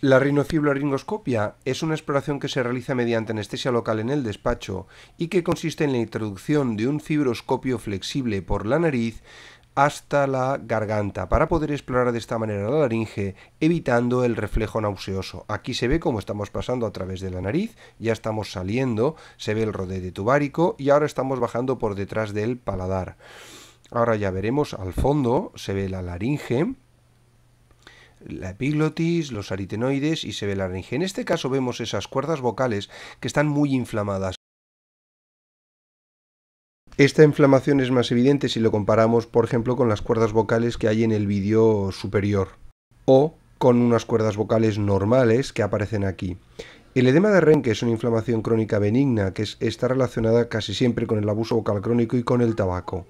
La rinofibroaringoscopia es una exploración que se realiza mediante anestesia local en el despacho y que consiste en la introducción de un fibroscopio flexible por la nariz hasta la garganta para poder explorar de esta manera la laringe evitando el reflejo nauseoso. Aquí se ve cómo estamos pasando a través de la nariz, ya estamos saliendo, se ve el de tubárico y ahora estamos bajando por detrás del paladar. Ahora ya veremos al fondo, se ve la laringe la epiglotis, los aritenoides y se ve la laringe. En este caso vemos esas cuerdas vocales que están muy inflamadas. Esta inflamación es más evidente si lo comparamos, por ejemplo, con las cuerdas vocales que hay en el vídeo superior o con unas cuerdas vocales normales que aparecen aquí. El edema de Renque es una inflamación crónica benigna que está relacionada casi siempre con el abuso vocal crónico y con el tabaco.